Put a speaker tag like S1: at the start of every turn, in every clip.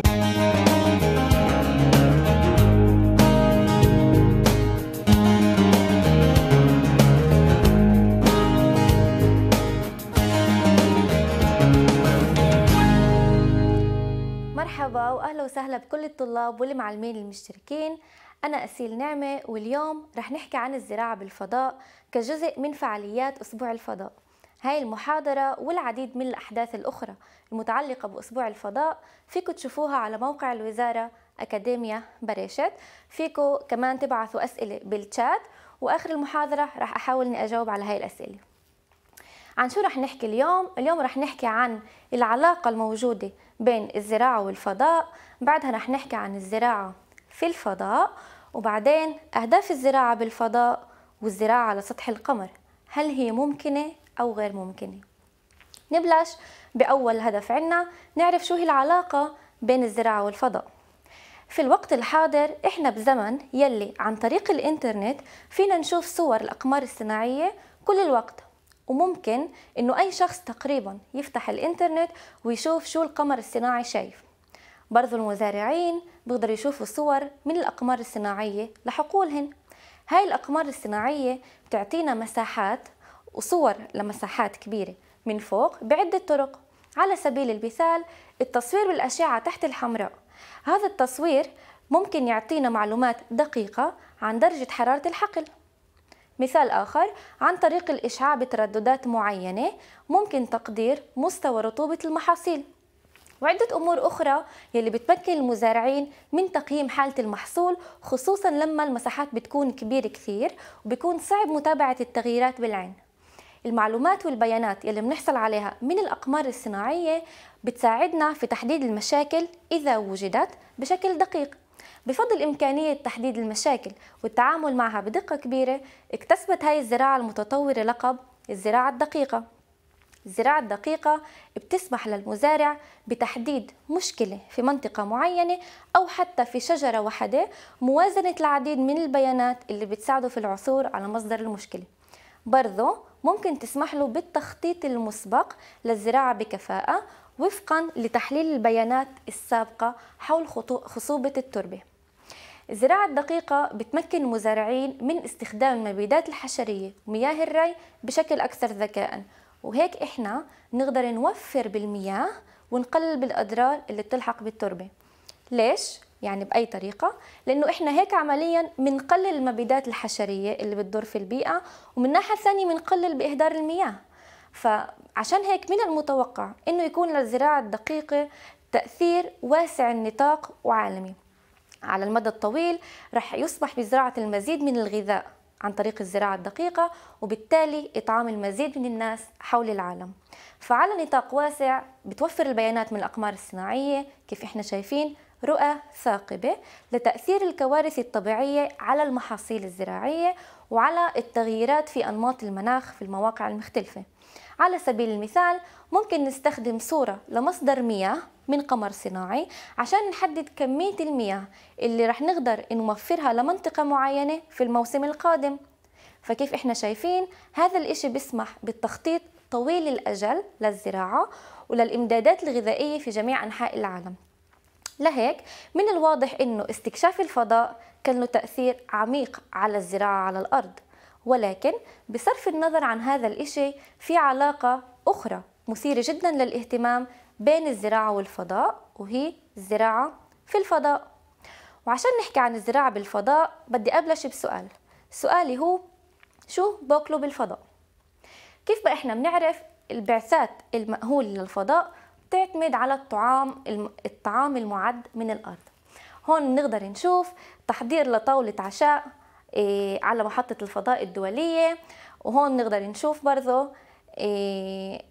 S1: مرحبا واهلا وسهلا بكل الطلاب والمعلمين المشتركين أنا أسيل نعمة واليوم رح نحكي عن الزراعة بالفضاء كجزء من فعاليات أسبوع الفضاء هاي المحاضرة والعديد من الأحداث الأخرى المتعلقة بأسبوع الفضاء فيكم تشوفوها على موقع الوزارة أكاديميا بريشت فيكم كمان تبعثوا أسئلة بالتشات وآخر المحاضرة رح أحاول أني أجاوب على هاي الأسئلة عن شو رح نحكي اليوم؟ اليوم رح نحكي عن العلاقة الموجودة بين الزراعة والفضاء بعدها رح نحكي عن الزراعة في الفضاء وبعدين أهداف الزراعة بالفضاء والزراعة على سطح القمر هل هي ممكنة أو غير ممكنة نبلش بأول هدف عنا نعرف شو هي العلاقة بين الزراعة والفضاء في الوقت الحاضر إحنا بزمن يلي عن طريق الإنترنت فينا نشوف صور الأقمار الصناعية كل الوقت وممكن إنه أي شخص تقريبا يفتح الإنترنت ويشوف شو القمر الصناعي شايف برضو المزارعين بيقدروا يشوفوا صور من الأقمار الصناعية لحقولهن هاي الأقمار الصناعية بتعطينا مساحات وصور لمساحات كبيرة من فوق بعدة طرق على سبيل المثال التصوير بالأشعة تحت الحمراء هذا التصوير ممكن يعطينا معلومات دقيقة عن درجة حرارة الحقل مثال آخر عن طريق الإشعاع بترددات معينة ممكن تقدير مستوى رطوبة المحاصيل وعدة أمور أخرى يلي بتمكن المزارعين من تقييم حالة المحصول خصوصا لما المساحات بتكون كبيرة كثير وبيكون صعب متابعة التغييرات بالعين المعلومات والبيانات يلي بنحصل عليها من الأقمار الصناعية بتساعدنا في تحديد المشاكل إذا وجدت بشكل دقيق بفضل إمكانية تحديد المشاكل والتعامل معها بدقة كبيرة اكتسبت هاي الزراعة المتطورة لقب الزراعة الدقيقة الزراعة الدقيقة بتسمح للمزارع بتحديد مشكلة في منطقة معينة أو حتى في شجرة واحدة موازنة العديد من البيانات اللي بتساعده في العثور على مصدر المشكلة برضه ممكن تسمح له بالتخطيط المسبق للزراعة بكفاءة وفقا لتحليل البيانات السابقة حول خصوبة التربة الزراعة الدقيقة بتمكن المزارعين من استخدام المبيدات الحشرية ومياه الري بشكل أكثر ذكاء وهيك إحنا نقدر نوفر بالمياه ونقلل بالأضرار اللي بتلحق بالتربة ليش؟ يعني باي طريقه لانه احنا هيك عمليا بنقلل المبيدات الحشريه اللي بتضر في البيئه ومن ناحيه ثانيه بنقلل باهدار المياه فعشان هيك من المتوقع انه يكون للزراعه الدقيقه تاثير واسع النطاق وعالمي على المدى الطويل رح يصبح بزراعه المزيد من الغذاء عن طريق الزراعة الدقيقة وبالتالي إطعام المزيد من الناس حول العالم فعلى نطاق واسع بتوفر البيانات من الأقمار الصناعية كيف إحنا شايفين رؤى ثاقبة لتأثير الكوارث الطبيعية على المحاصيل الزراعية وعلى التغييرات في أنماط المناخ في المواقع المختلفة على سبيل المثال ممكن نستخدم صورة لمصدر مياه من قمر صناعي عشان نحدد كمية المياه اللي رح نقدر نوفرها لمنطقة معينة في الموسم القادم فكيف احنا شايفين هذا الاشي بيسمح بالتخطيط طويل الأجل للزراعة وللإمدادات الغذائية في جميع أنحاء العالم لهيك من الواضح انه استكشاف الفضاء كان له تأثير عميق على الزراعة على الأرض ولكن بصرف النظر عن هذا الإشي في علاقة أخرى مثيرة جدا للاهتمام بين الزراعة والفضاء وهي الزراعة في الفضاء وعشان نحكي عن الزراعة بالفضاء بدي أبلش بسؤال سؤالي هو شو باكلوا بالفضاء؟ كيف بقى إحنا بنعرف البعثات المأهولة للفضاء بتعتمد على الطعام الطعام المعد من الأرض هون نقدر نشوف تحضير لطاولة عشاء إيه، على محطة الفضاء الدولية وهون نقدر نشوف برضه إيه،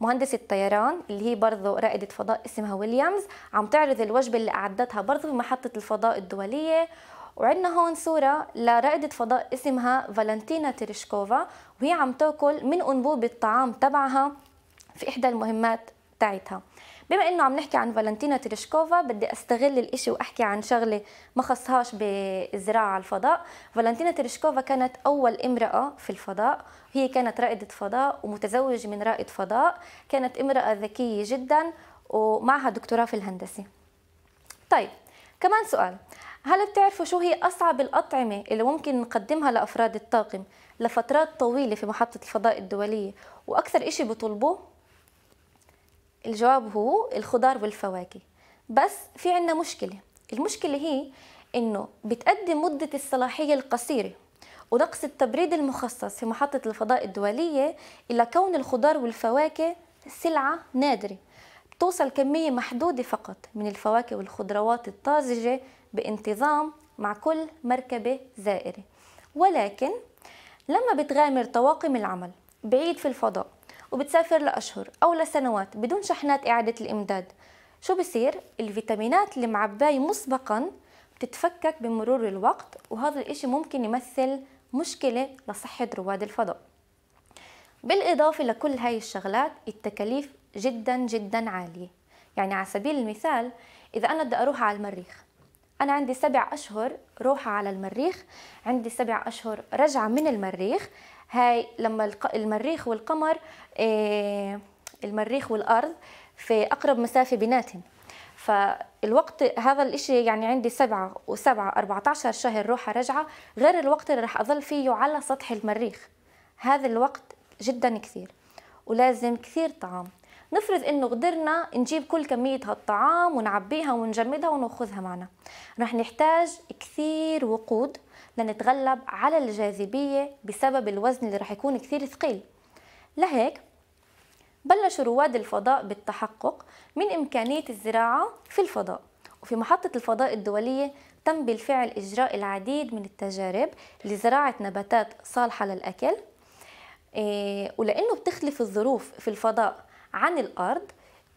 S1: مهندسة طيران اللي هي برضه رائدة فضاء اسمها ويليامز عم تعرض الوجبة اللي أعدتها برضه بمحطة الفضاء الدولية وعندنا هون صورة لرائدة فضاء اسمها فالنتينا تيرشكوفا وهي عم تاكل من أنبوب الطعام تبعها في إحدى المهمات تاعتها بما انه عم نحكي عن فالنتينا تريشكوفا بدي استغل الاشي واحكي عن شغله ما خصهاش بالزراعه على الفضاء فالنتينا تريشكوفا كانت اول امراه في الفضاء هي كانت رائده فضاء ومتزوجه من رائد فضاء كانت امراه ذكيه جدا ومعها دكتوراه في الهندسه طيب كمان سؤال هل بتعرفوا شو هي أصعب الأطعمة اللي ممكن نقدمها لأفراد الطاقم لفترات طويلة في محطة الفضاء الدولية وأكثر إشي بطلبوه؟ الجواب هو الخضار والفواكه بس في عندنا مشكلة المشكلة هي إنه بتقدم مدة الصلاحية القصيرة ونقص التبريد المخصص في محطة الفضاء الدولية إلى كون الخضار والفواكه سلعة نادرة بتوصل كمية محدودة فقط من الفواكه والخضروات الطازجة بانتظام مع كل مركبة زائرة ولكن لما بتغامر طواقم العمل بعيد في الفضاء وبتسافر لأشهر أو لسنوات بدون شحنات إعادة الإمداد شو بصير؟ الفيتامينات اللي معباي مسبقا بتتفكك بمرور الوقت وهذا الإشي ممكن يمثل مشكلة لصحة رواد الفضاء بالإضافة لكل هاي الشغلات التكاليف جدا جدا عالية يعني على سبيل المثال إذا أنا بدي أروح على المريخ أنا عندي سبع أشهر روحة على المريخ عندي سبع أشهر رجعة من المريخ هاي لما المريخ والقمر آه، المريخ والأرض في أقرب مسافة بيناتهم فالوقت هذا الإشي يعني عندي سبعة وسبعة 14 شهر روحة رجعة غير الوقت اللي رح أظل فيه على سطح المريخ هذا الوقت جدا كثير ولازم كثير طعام نفرض انه قدرنا نجيب كل كميه هالطعام ونعبيها ونجمدها وناخذها معنا رح نحتاج كثير وقود لنتغلب على الجاذبيه بسبب الوزن اللي رح يكون كثير ثقيل لهيك بلشوا رواد الفضاء بالتحقق من إمكانية الزراعة في الفضاء وفي محطة الفضاء الدولية تم بالفعل إجراء العديد من التجارب لزراعة نباتات صالحة للأكل إيه، ولأنه بتختلف الظروف في الفضاء عن الأرض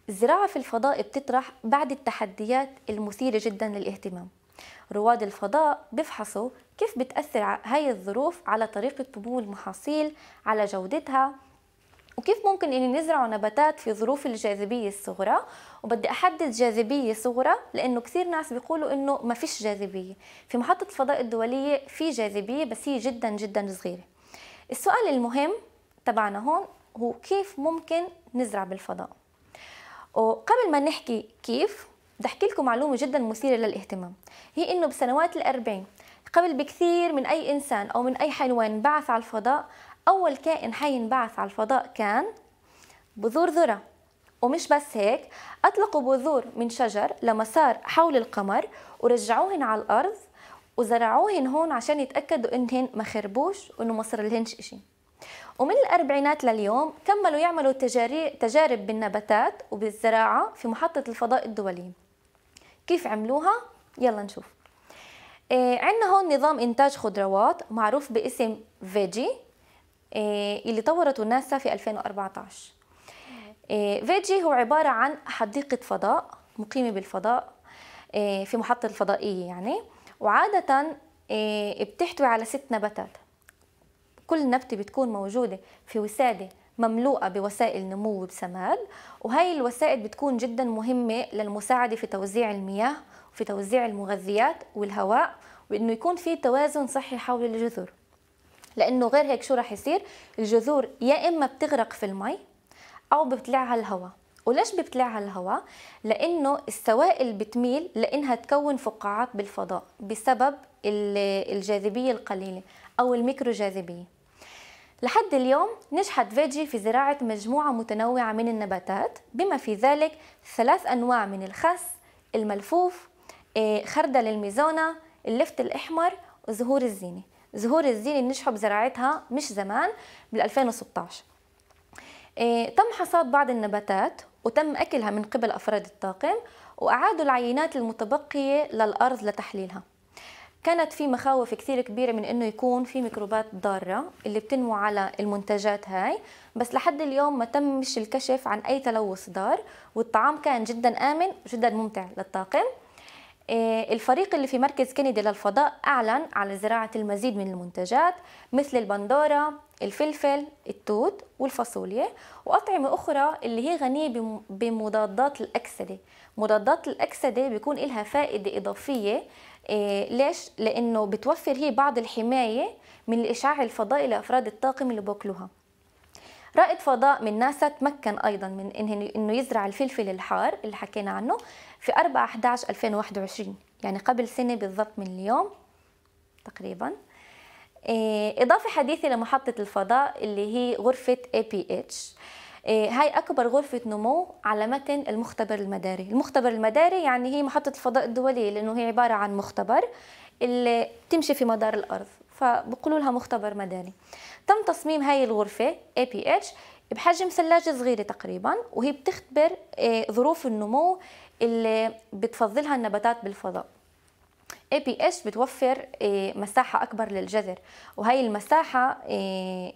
S1: الزراعة في الفضاء بتطرح بعض التحديات المثيرة جدا للاهتمام رواد الفضاء بيفحصوا كيف بتأثر هاي الظروف على طريقة نمو المحاصيل على جودتها وكيف ممكن اني نزرع نباتات في ظروف الجاذبية الصغرى وبدي احدد جاذبية صغرى لانه كثير ناس بيقولوا انه ما فيش جاذبية في محطة الفضاء الدولية في جاذبية بس هي جدا جدا صغيرة السؤال المهم تبعنا هون هو كيف ممكن نزرع بالفضاء وقبل ما نحكي كيف بدي احكي لكم معلومه جدا مثيره للاهتمام هي انه بسنوات الأربعين قبل بكثير من اي انسان او من اي حيوان بعث على الفضاء اول كائن حي انبعث على الفضاء كان بذور ذره ومش بس هيك اطلقوا بذور من شجر لمسار حول القمر ورجعوهن على الارض وزرعوهن هون عشان يتاكدوا انهن ما خربوش وانه ما صار لهنش شيء ومن الأربعينات لليوم كملوا يعملوا تجارب بالنباتات وبالزراعة في محطة الفضاء الدولي كيف عملوها؟ يلا نشوف إيه عندنا هون نظام إنتاج خضروات معروف باسم فيجي إيه اللي طورته ناسا في 2014 إيه فيجي هو عبارة عن حديقة فضاء مقيمة بالفضاء إيه في محطة الفضائية يعني وعادة إيه بتحتوي على ست نباتات كل نبتة بتكون موجودة في وسادة مملوءة بوسائل نمو وبسماد وهي الوسائد بتكون جدا مهمة للمساعدة في توزيع المياه وفي توزيع المغذيات والهواء وإنه يكون في توازن صحي حول الجذور لأنه غير هيك شو رح يصير الجذور يا إما بتغرق في المي أو ببتلعها الهواء وليش ببتلعها الهواء؟ لأنه السوائل بتميل لأنها تكون فقاعات بالفضاء بسبب الجاذبية القليلة أو الميكرو جاذبية لحد اليوم نجحت فيجي في زراعة مجموعة متنوعة من النباتات بما في ذلك ثلاث أنواع من الخس الملفوف آه، خردل الميزونة اللفت الأحمر وزهور الزينة زهور الزينة نجحوا بزراعتها مش زمان بال 2016 آه، تم حصاد بعض النباتات وتم أكلها من قبل أفراد الطاقم وأعادوا العينات المتبقية للأرض لتحليلها كانت في مخاوف كثير كبيره من انه يكون في ميكروبات ضاره اللي بتنمو على المنتجات هاي بس لحد اليوم ما تمش الكشف عن اي تلوث ضار والطعام كان جدا امن وجدا ممتع للطاقم إيه، الفريق اللي في مركز كندي للفضاء أعلن على زراعة المزيد من المنتجات مثل البندورة، الفلفل، التوت والفاصوليا وأطعمة أخرى اللي هي غنية بمضادات الأكسدة مضادات الأكسدة بيكون لها فائدة إضافية إيه، ليش؟ لأنه بتوفر هي بعض الحماية من الإشعاع الفضائي لأفراد الطاقم اللي بوكلوها رائد فضاء من ناسا تمكن أيضا من أنه يزرع الفلفل الحار اللي حكينا عنه في 4-11-2021 يعني قبل سنة بالضبط من اليوم تقريبا إيه، إضافة حديثة لمحطة الفضاء اللي هي غرفة اي بي اتش آه، هاي أكبر غرفة نمو على متن المختبر المداري المختبر المداري يعني هي محطة الفضاء الدولية لأنه هي عبارة عن مختبر اللي بتمشي في مدار الأرض فبقولوا لها مختبر مداري تم تصميم هاي الغرفة اي بي اتش بحجم ثلاجة صغيرة تقريبا وهي بتختبر آه، ظروف النمو اللي بتفضلها النباتات بالفضاء اي بي اتش بتوفر آه، مساحة أكبر للجذر وهي المساحة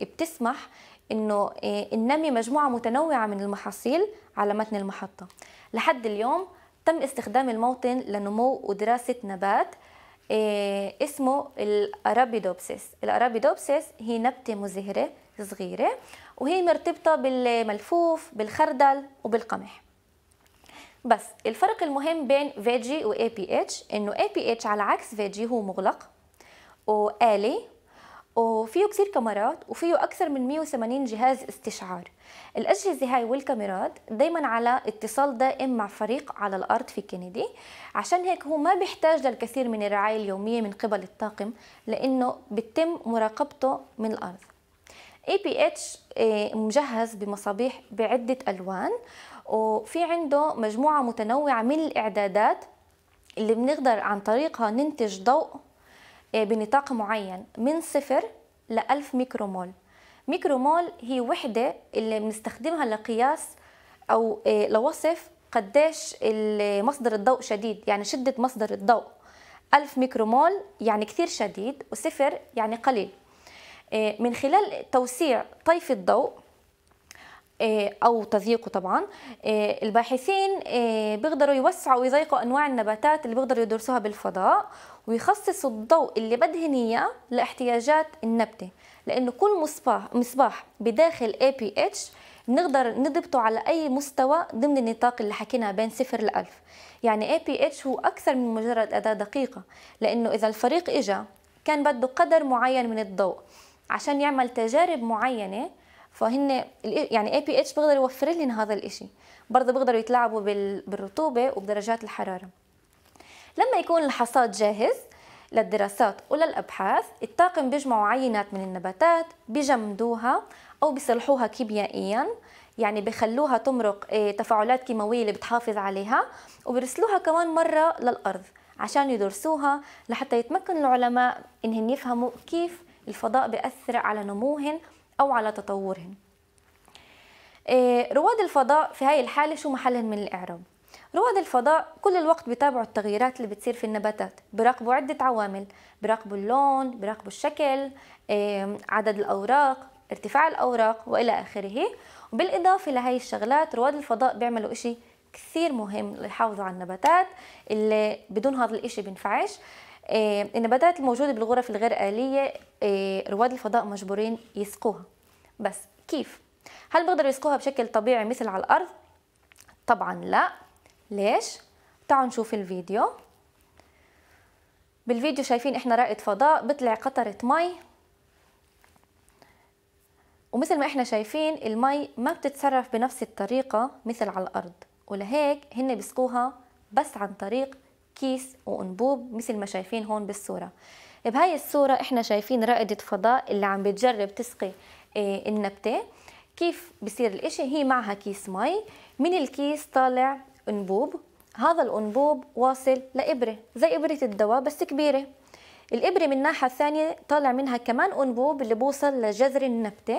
S1: بتسمح انه ننمي إيه، مجموعه متنوعه من المحاصيل على متن المحطه لحد اليوم تم استخدام الموطن لنمو ودراسه نبات إيه، اسمه الارابيدوبسيس الارابيدوبسيس هي نبته مزهره صغيره وهي مرتبطه بالملفوف بالخردل وبالقمح بس الفرق المهم بين فيجي و اي بي اتش انه اي بي اتش على عكس فيجي هو مغلق وآلي وفيه كثير كاميرات وفيه أكثر من 180 جهاز استشعار الأجهزة هاي والكاميرات دايما على اتصال دائم مع فريق على الأرض في كينيدي عشان هيك هو ما بيحتاج للكثير من الرعاية اليومية من قبل الطاقم لأنه بتم مراقبته من الأرض اي بي اتش مجهز بمصابيح بعدة ألوان وفي عنده مجموعة متنوعة من الإعدادات اللي بنقدر عن طريقها ننتج ضوء آه، بنطاق معين من صفر ل 1000 ميكرومول ميكرومول هي وحدة اللي بنستخدمها لقياس أو آه، لوصف قديش آه، مصدر الضوء شديد يعني شدة مصدر الضوء 1000 ميكرومول يعني كثير شديد وصفر يعني قليل من خلال توسيع طيف الضوء أو تضييقه طبعا الباحثين بيقدروا يوسعوا ويضيقوا أنواع النباتات اللي بيقدروا يدرسوها بالفضاء ويخصصوا الضوء اللي بدهن اياه لاحتياجات النبته لانه كل مصباح مصباح بداخل اي بي اتش بنقدر نضبطه على اي مستوى ضمن النطاق اللي حكينا بين صفر ل 1000 يعني اي بي اتش هو اكثر من مجرد اداه دقيقه لانه اذا الفريق اجى كان بده قدر معين من الضوء عشان يعمل تجارب معينه فهن يعني اي بي اتش بيقدر يوفر لنا هذا الاشي برضه بيقدروا يتلاعبوا بالرطوبه وبدرجات الحراره لما يكون الحصاد جاهز للدراسات وللأبحاث الطاقم بيجمعوا عينات من النباتات بجمدوها أو بيصلحوها كيميائياً يعني بخلوها تمرق إيه، تفاعلات كيماوية اللي بتحافظ عليها وبرسلوها كمان مرة للأرض عشان يدرسوها لحتى يتمكن العلماء إنهم يفهموا كيف الفضاء بيأثر على نموهن أو على تطورهن إيه، رواد الفضاء في هاي الحالة شو محلهم من الإعراب رواد الفضاء كل الوقت بيتابعوا التغييرات اللي بتصير في النباتات بيراقبوا عدة عوامل بيراقبوا اللون بيراقبوا الشكل عدد الأوراق ارتفاع الأوراق وإلى آخره وبالإضافة لهي الشغلات رواد الفضاء بيعملوا إشي كثير مهم ليحافظوا على النباتات اللي بدون هذا الإشي بينفعش النباتات الموجودة بالغرف الغير آلية رواد الفضاء مجبورين يسقوها بس كيف؟ هل بيقدروا يسقوها بشكل طبيعي مثل على الأرض؟ طبعا لا ليش؟ تعالوا نشوف الفيديو بالفيديو شايفين احنا رائد فضاء بطلع قطرة مي ومثل ما احنا شايفين المي ما بتتصرف بنفس الطريقة مثل على الأرض ولهيك هن بسقوها بس عن طريق كيس وأنبوب مثل ما شايفين هون بالصورة بهاي الصورة احنا شايفين رائدة فضاء اللي عم بتجرب تسقي إيه، النبتة كيف بصير الاشي هي معها كيس مي من الكيس طالع أنبوب هذا الأنبوب واصل لإبرة زي إبرة الدواء بس كبيرة الإبرة من الناحية الثانية طالع منها كمان أنبوب اللي بوصل لجذر النبتة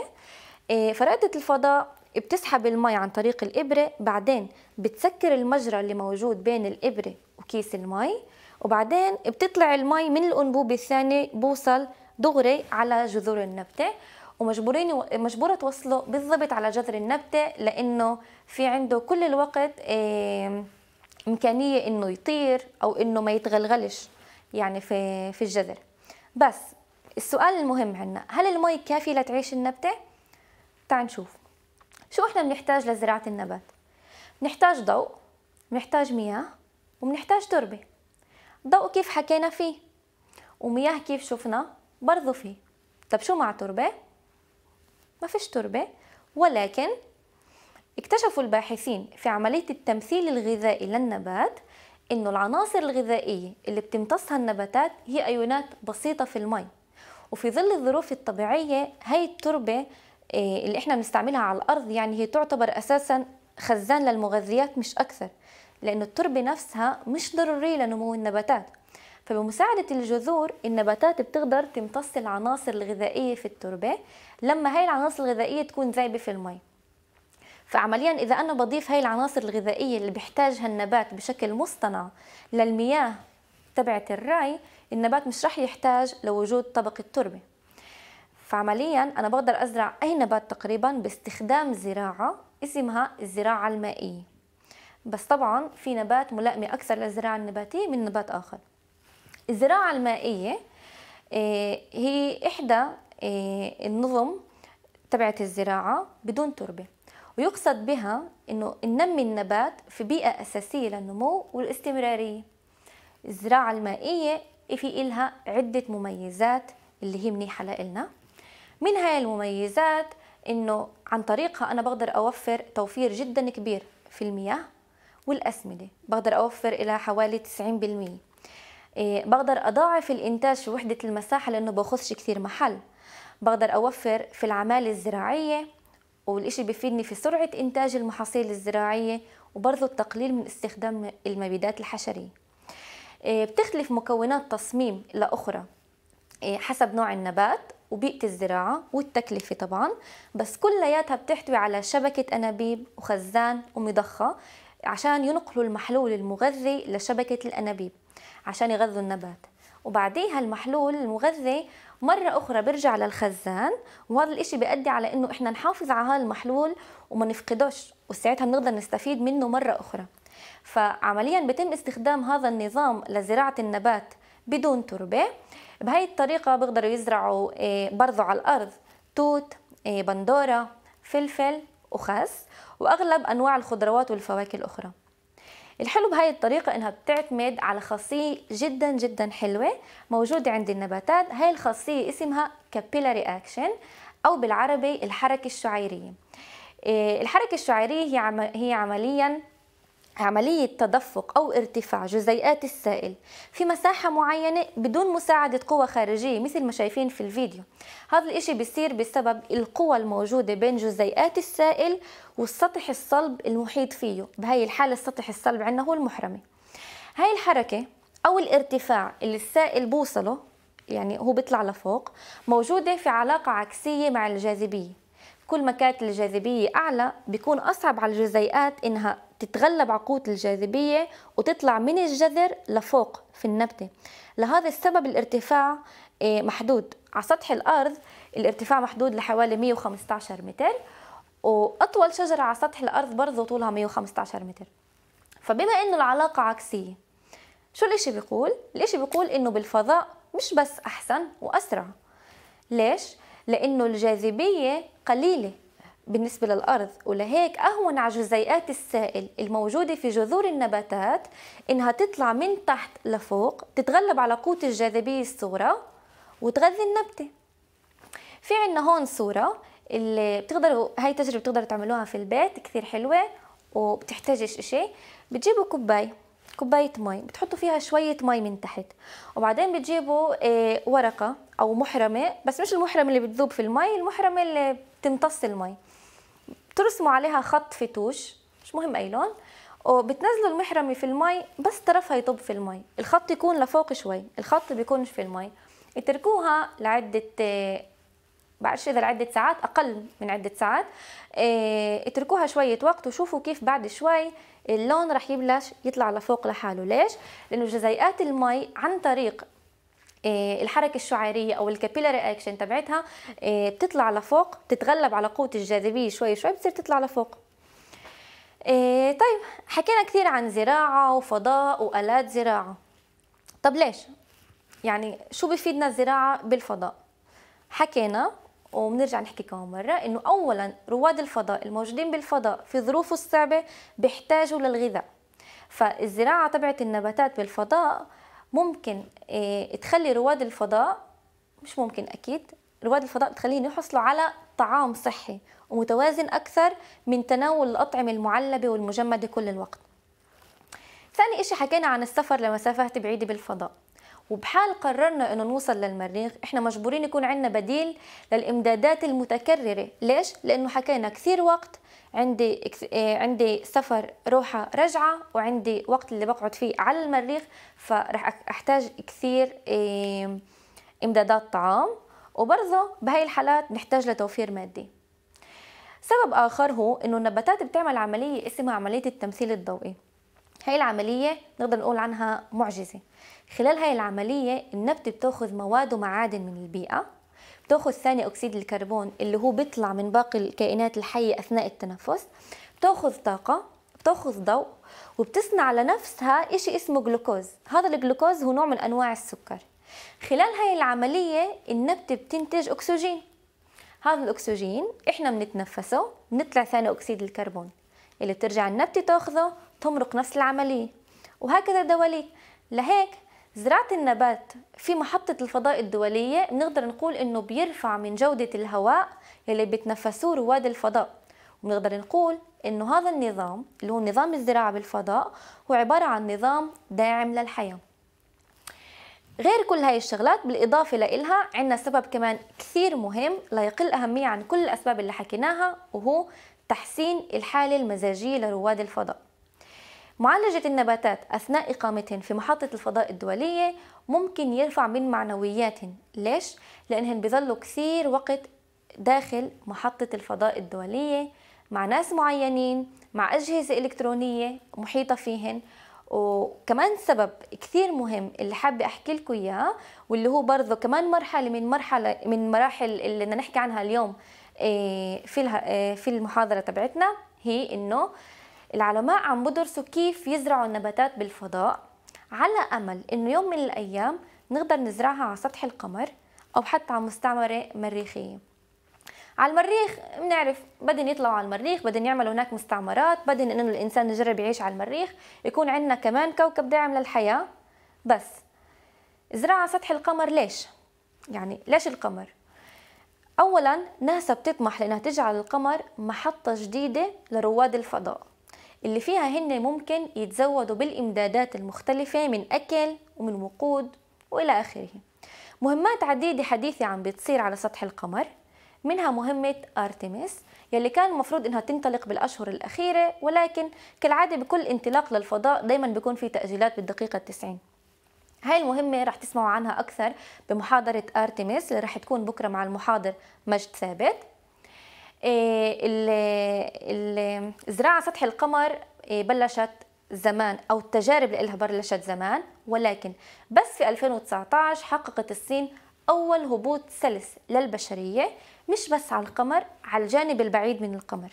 S1: إيه، فرائدة الفضاء بتسحب المي عن طريق الإبرة بعدين بتسكر المجرى اللي موجود بين الإبرة وكيس المي وبعدين بتطلع المي من الأنبوب الثاني بوصل دغري على جذور النبتة ومجبورين مجبوره توصله بالضبط على جذر النبته لانه في عنده كل الوقت امكانيه انه يطير او انه ما يتغلغلش يعني في في الجذر بس السؤال المهم عندنا هل المي كافي لتعيش النبته تعال نشوف شو احنا بنحتاج لزراعه النبات بنحتاج ضوء بنحتاج مياه وبنحتاج تربه ضوء كيف حكينا فيه ومياه كيف شفنا برضو فيه طب شو مع تربه ما فيش تربة ولكن اكتشفوا الباحثين في عملية التمثيل الغذائي للنبات إنه العناصر الغذائية اللي بتمتصها النباتات هي أيونات بسيطة في المي وفي ظل الظروف الطبيعية هاي التربة آه، اللي احنا بنستعملها على الأرض يعني هي تعتبر أساسا خزان للمغذيات مش أكثر لأنه التربة نفسها مش ضرورية لنمو النباتات فبمساعدة الجذور النباتات بتقدر تمتص العناصر الغذائية في التربة لما هاي العناصر الغذائية تكون ذايبة في المي فعمليا إذا أنا بضيف هاي العناصر الغذائية اللي بيحتاجها النبات بشكل مصطنع للمياه تبعت الري النبات مش رح يحتاج لوجود طبق التربة فعمليا أنا بقدر أزرع أي نبات تقريبا باستخدام زراعة اسمها الزراعة المائية بس طبعا في نبات ملائمة أكثر للزراعة النباتية من نبات آخر الزراعة المائية آه، هي إحدى آه، النظم تبعت الزراعة بدون تربة ويقصد بها أنه ننمي النبات في بيئة أساسية للنمو والاستمرارية الزراعة المائية في إلها عدة مميزات اللي هي منيحة لإلنا من هاي المميزات انه عن طريقها انا بقدر اوفر توفير جدا كبير في المياه والاسمده بقدر اوفر الى حوالي 90% إيه، بقدر أضاعف الإنتاج في وحدة المساحة لأنه باخدش كثير محل بقدر أوفر في العمالة الزراعية والإشي بفيدني في سرعة إنتاج المحاصيل الزراعية وبرضه التقليل من استخدام المبيدات الحشرية إيه، بتختلف مكونات تصميم لأخرى إيه، حسب نوع النبات وبيئة الزراعة والتكلفة طبعا بس كلياتها بتحتوي على شبكة أنابيب وخزان ومضخة عشان ينقلوا المحلول المغذي لشبكة الأنابيب عشان يغذوا النبات وبعديها المحلول المغذي مرة أخرى برجع للخزان وهذا الإشي بيأدي على إنه إحنا نحافظ على هذا المحلول وما نفقدوش وساعتها بنقدر نستفيد منه مرة أخرى فعمليا بيتم استخدام هذا النظام لزراعة النبات بدون تربة بهاي الطريقة بيقدروا يزرعوا إيه، برضو على الأرض توت إيه، بندورة فلفل وخس وأغلب أنواع الخضروات والفواكه الأخرى الحلو بهاي الطريقة انها بتعتمد على خاصية جدا جدا حلوة موجودة عند النباتات هاي الخاصية اسمها capillary action او بالعربي الحركة الشعيرية إيه، الحركة الشعيرية هي عمليا عملية تدفق أو ارتفاع جزيئات السائل في مساحة معينة بدون مساعدة قوى خارجية مثل ما شايفين في الفيديو هذا الإشي بيصير بسبب القوى الموجودة بين جزيئات السائل والسطح الصلب المحيط فيه بهاي الحالة السطح الصلب عندنا هو المحرمة هاي الحركة أو الارتفاع اللي السائل بوصله يعني هو بيطلع لفوق موجودة في علاقة عكسية مع الجاذبية كل ما كانت الجاذبية أعلى بيكون أصعب على الجزيئات إنها تتغلب على قوة الجاذبية وتطلع من الجذر لفوق في النبتة لهذا السبب الارتفاع آه، محدود على سطح الأرض الارتفاع محدود لحوالي 115 متر وأطول شجرة على سطح الأرض برضه طولها 115 متر فبما إنه العلاقة عكسية شو الإشي بيقول؟ الإشي بيقول إنه بالفضاء مش بس أحسن وأسرع ليش؟ لأنه الجاذبية قليلة بالنسبة للأرض ولهيك أهون على جزيئات السائل الموجودة في جذور النباتات إنها تطلع من تحت لفوق تتغلب على قوة الجاذبية الصغرى وتغذي النبتة في عنا هون صورة اللي بتقدروا هاي تجربة بتقدروا تعملوها في البيت كثير حلوة وبتحتاجش إشي بتجيبوا كوباية كوباية مي بتحطوا فيها شوية مي من تحت وبعدين بتجيبوا آه، ورقة أو محرمة بس مش المحرمة اللي بتذوب في المي المحرمة اللي بتمتص المي بترسموا عليها خط فتوش مش مهم اي لون وبتنزلوا المحرمة في المي بس طرفها يطب في المي الخط يكون لفوق شوي الخط بيكونش في المي اتركوها لعدة بعرفش اذا لعدة ساعات اقل من عدة ساعات اه اتركوها شوية وقت وشوفوا كيف بعد شوي اللون رح يبلش يطلع لفوق لحاله ليش؟ لانه جزيئات المي عن طريق آه، الحركه الشعيرية او الكابيلاري اكشن تبعتها آه، بتطلع لفوق بتتغلب على قوه الجاذبيه شوي شوي بتصير تطلع لفوق إيه طيب حكينا كثير عن زراعة وفضاء وآلات زراعة طب ليش؟ يعني شو بفيدنا الزراعة بالفضاء؟ حكينا وبنرجع نحكي كمان مرة إنه أولا رواد الفضاء الموجودين بالفضاء في ظروفه الصعبة بيحتاجوا للغذاء فالزراعة تبعت النباتات بالفضاء ممكن آه، تخلي رواد الفضاء مش ممكن اكيد رواد الفضاء تخليهم يحصلوا على طعام صحي ومتوازن اكثر من تناول الاطعمه المعلبه والمجمده كل الوقت ثاني إشي حكينا عن السفر لمسافات بعيدة بالفضاء وبحال قررنا انه نوصل للمريخ احنا مجبورين يكون عندنا بديل للامدادات المتكرره ليش لانه حكينا كثير وقت عندي إيه، عندي سفر روحه رجعه وعندي وقت اللي بقعد فيه على المريخ فرح احتاج كثير إيه، امدادات طعام وبرضه بهاي الحالات نحتاج لتوفير مادي سبب اخر هو انه النباتات بتعمل عمليه اسمها عمليه التمثيل الضوئي هاي العملية نقدر نقول عنها معجزة خلال هاي العملية النبتة بتاخذ مواد ومعادن من البيئة بتاخذ ثاني أكسيد الكربون اللي هو بيطلع من باقي الكائنات الحية أثناء التنفس بتاخذ طاقة بتاخذ ضوء وبتصنع لنفسها إشي اسمه جلوكوز هذا الجلوكوز هو نوع من أنواع السكر خلال هاي العملية النبتة بتنتج أكسجين هذا الأكسجين إحنا بنتنفسه بنطلع ثاني أكسيد الكربون اللي بترجع النبتة تاخذه تمرق نفس العملية وهكذا دولي لهيك زراعة النبات في محطة الفضاء الدولية بنقدر نقول إنه بيرفع من جودة الهواء يلي بتنفسوه رواد الفضاء وبنقدر نقول إنه هذا النظام اللي هو نظام الزراعة بالفضاء هو عبارة عن نظام داعم للحياة غير كل هاي الشغلات بالإضافة لإلها عندنا سبب كمان كثير مهم لا يقل أهمية عن كل الأسباب اللي حكيناها وهو تحسين الحالة المزاجية لرواد الفضاء معالجة النباتات أثناء إقامتهم في محطة الفضاء الدولية ممكن يرفع من معنوياتهم ليش؟ لأنهن بظلوا كثير وقت داخل محطة الفضاء الدولية مع ناس معينين مع أجهزة إلكترونية محيطة فيهن وكمان سبب كثير مهم اللي حابة أحكي لكم إياه واللي هو برضه كمان مرحلة من مرحلة من مراحل اللي بدنا نحكي عنها اليوم إيه، في إيه، في المحاضرة تبعتنا هي إنه العلماء عم بدرسوا كيف يزرعوا النباتات بالفضاء على أمل إنه يوم من الأيام نقدر نزرعها على سطح القمر أو حتى على مستعمرة مريخية على المريخ بنعرف بدهم يطلعوا على المريخ بدهم يعملوا هناك مستعمرات بدهم انه الانسان يجرب يعيش على المريخ يكون عندنا كمان كوكب داعم للحياه بس زراعه سطح القمر ليش يعني ليش القمر اولا ناسا بتطمح لانها تجعل القمر محطه جديده لرواد الفضاء اللي فيها هن ممكن يتزودوا بالإمدادات المختلفة من أكل ومن وقود وإلى آخره مهمات عديدة حديثة عم بتصير على سطح القمر منها مهمة أرتمس يلي كان المفروض إنها تنطلق بالأشهر الأخيرة ولكن كالعادة بكل انطلاق للفضاء دايما بيكون في تأجيلات بالدقيقة 90 هاي المهمة رح تسمعوا عنها أكثر بمحاضرة أرتمس اللي رح تكون بكرة مع المحاضر مجد ثابت آه، الزراعه سطح القمر آه، بلشت زمان او التجارب لها بلشت زمان ولكن بس في 2019 حققت الصين اول هبوط سلس للبشريه مش بس على القمر على الجانب البعيد من القمر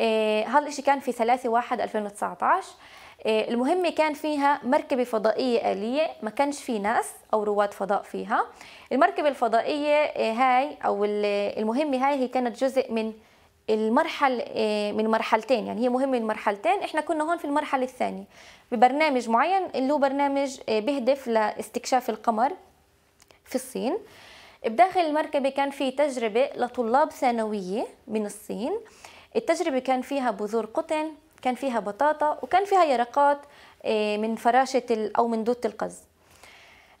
S1: هالشيء آه، كان في 3 1 2019 المهمة كان فيها مركبة فضائية آلية ما كانش في ناس أو رواد فضاء فيها المركبة الفضائية آه، هاي أو المهمة هاي هي كانت جزء من المرحل آه، من مرحلتين يعني هي مهمة من مرحلتين احنا كنا هون في المرحلة الثانية ببرنامج معين اللي هو برنامج بهدف لاستكشاف القمر في الصين بداخل المركبة كان في تجربة لطلاب ثانوية من الصين التجربة كان فيها بذور قطن كان فيها بطاطا وكان فيها يرقات آه، من فراشة أو من دوت القز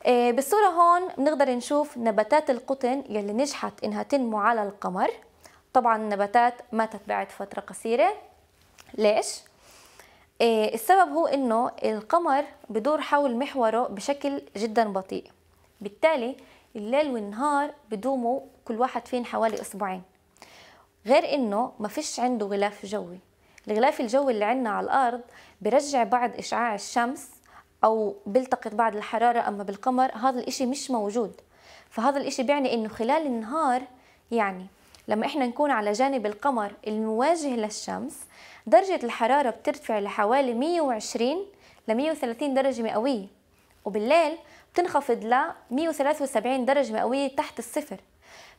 S1: آه، بالصورة هون بنقدر نشوف نباتات القطن يلي نجحت إنها تنمو على القمر طبعا النباتات ماتت بعد فترة قصيرة ليش؟ آه، السبب هو إنه القمر بدور حول محوره بشكل جدا بطيء بالتالي الليل والنهار بدوموا كل واحد فين حوالي أسبوعين غير انه ما فيش عنده غلاف جوي الغلاف الجوي اللي عندنا على الارض برجع بعض اشعاع الشمس او بيلتقط بعض الحراره اما بالقمر هذا الاشي مش موجود فهذا الاشي بيعني انه خلال النهار يعني لما احنا نكون على جانب القمر المواجه للشمس درجة الحرارة بترتفع لحوالي 120 ل 130 درجة مئوية وبالليل بتنخفض ل 173 درجة مئوية تحت الصفر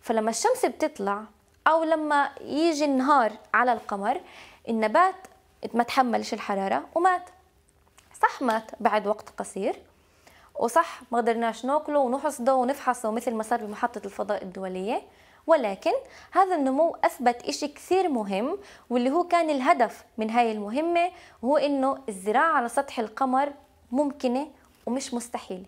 S1: فلما الشمس بتطلع او لما يجي النهار على القمر النبات ما تحملش الحراره ومات صح مات بعد وقت قصير وصح ما قدرناش ناكله ونحصده ونفحصه مثل ما صار بمحطه الفضاء الدوليه ولكن هذا النمو أثبت إشي كثير مهم واللي هو كان الهدف من هاي المهمة هو إنه الزراعة على سطح القمر ممكنة ومش مستحيلة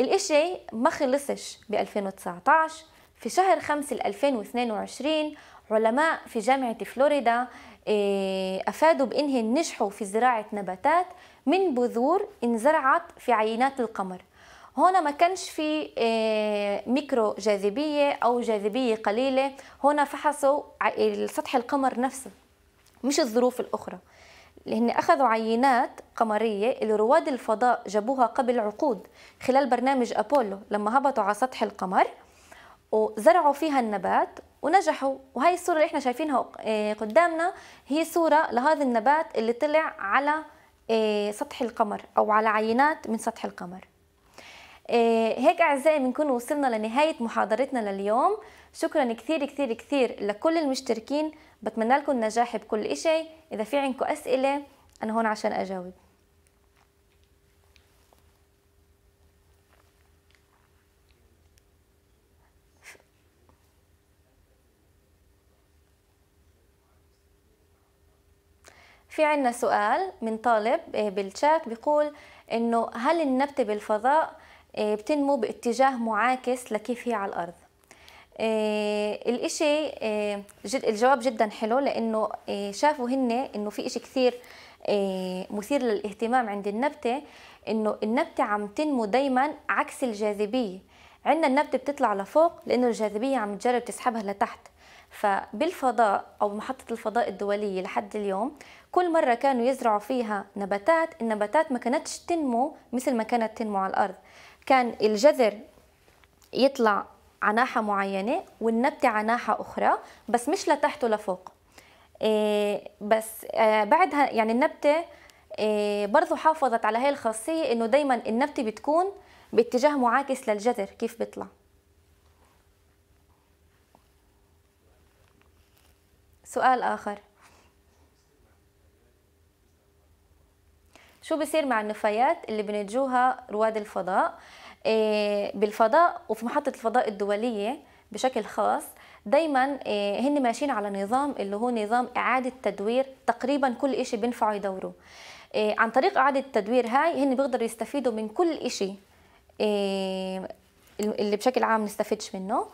S1: الإشي ما خلصش ب 2019 في شهر 5 2022 علماء في جامعة فلوريدا آه، أفادوا بأنهم نجحوا في زراعة نباتات من بذور انزرعت في عينات القمر هنا ما كانش في آه، ميكرو جاذبية أو جاذبية قليلة هنا فحصوا سطح القمر نفسه مش الظروف الأخرى لأن أخذوا عينات قمرية اللي رواد الفضاء جابوها قبل عقود خلال برنامج أبولو لما هبطوا على سطح القمر وزرعوا فيها النبات ونجحوا وهي الصورة اللي احنا شايفينها آه، قدامنا هي صورة لهذا النبات اللي طلع على آه، سطح القمر أو على عينات من سطح القمر آه، هيك أعزائي بنكون وصلنا لنهاية محاضرتنا لليوم شكرا كثير كثير كثير لكل المشتركين بتمنى لكم النجاح بكل إشي إذا في عندكم أسئلة أنا هون عشان أجاوب في عندنا سؤال من طالب إيه، بالشات بيقول انه هل النبتة بالفضاء إيه، بتنمو باتجاه معاكس لكيف هي على الارض إيه، الاشي جد الجواب جدا حلو لانه شافوا هن انه في اشي كثير مثير للاهتمام عند النبتة انه النبتة عم تنمو دايما عكس الجاذبية عندنا النبتة بتطلع لفوق لانه الجاذبية عم تجرب تسحبها لتحت فبالفضاء أو محطة الفضاء الدولية لحد اليوم كل مرة كانوا يزرعوا فيها نباتات النباتات ما كانتش تنمو مثل ما كانت تنمو على الأرض كان الجذر يطلع عناحة معينة والنبتة عناحة أخرى بس مش لتحت ولفوق إيه بس آه بعدها يعني النبتة إيه برضو حافظت على هاي الخاصية إنه دايما النبتة بتكون باتجاه معاكس للجذر كيف بيطلع سؤال آخر شو بصير مع النفايات اللي بنتجوها رواد الفضاء إيه، بالفضاء وفي محطة الفضاء الدولية بشكل خاص دايما إيه، هن ماشيين على نظام اللي هو نظام إعادة تدوير تقريبا كل إشي بينفعوا يدوروا إيه، عن طريق إعادة التدوير هاي هن بيقدروا يستفيدوا من كل إشي اللي بشكل عام نستفدش منه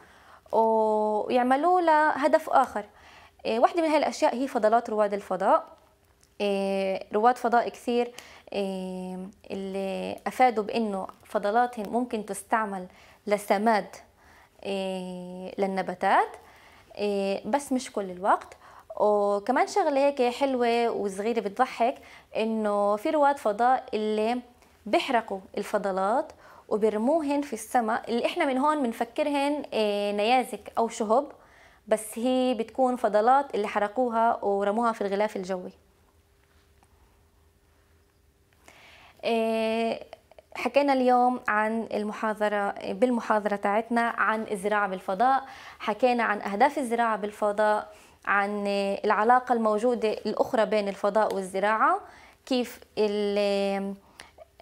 S1: ويعملوا لهدف آخر إيه، واحدة من هاي الأشياء هي فضلات رواد الفضاء إيه، رواد فضاء كثير إيه، اللي أفادوا بأنه فضلاتهم ممكن تستعمل لسماد للنباتات بس مش كل الوقت وكمان شغلة هيك حلوة وصغيرة بتضحك إنه في رواد فضاء اللي بيحرقوا الفضلات وبرموهن في السماء اللي إحنا من هون بنفكرهن نيازك أو شهب بس هي بتكون فضلات اللي حرقوها ورموها في الغلاف الجوي إيه، حكينا اليوم عن المحاضرة بالمحاضرة تاعتنا عن الزراعة بالفضاء حكينا عن أهداف الزراعة بالفضاء عن العلاقة الموجودة الأخرى بين الفضاء والزراعة كيف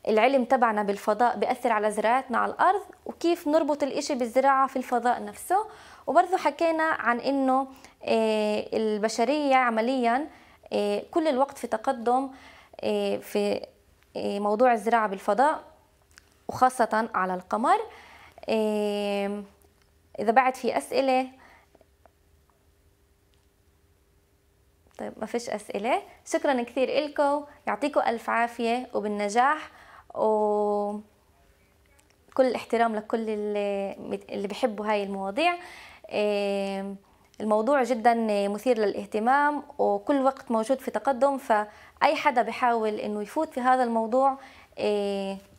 S1: العلم تبعنا بالفضاء بيأثر على زراعتنا على الأرض وكيف نربط الإشي بالزراعة في الفضاء نفسه وبرضه حكينا عن انه آه، البشريه عمليا آه، كل الوقت في تقدم آه، في موضوع الزراعه بالفضاء وخاصه على القمر اذا بعد في اسئله طيب ما فيش اسئله شكرا كثير لكم يعطيكم الف عافيه وبالنجاح و كل الاحترام لكل اللي بيحبوا هاي المواضيع الموضوع جدا مثير للاهتمام وكل وقت موجود في تقدم فأي حدا بحاول أنه يفوت في هذا الموضوع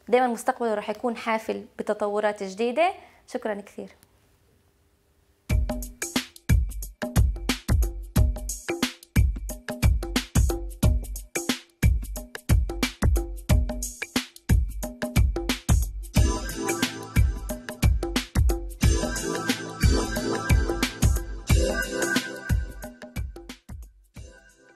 S1: دائما مستقبله رح يكون حافل بتطورات جديدة شكرا كثير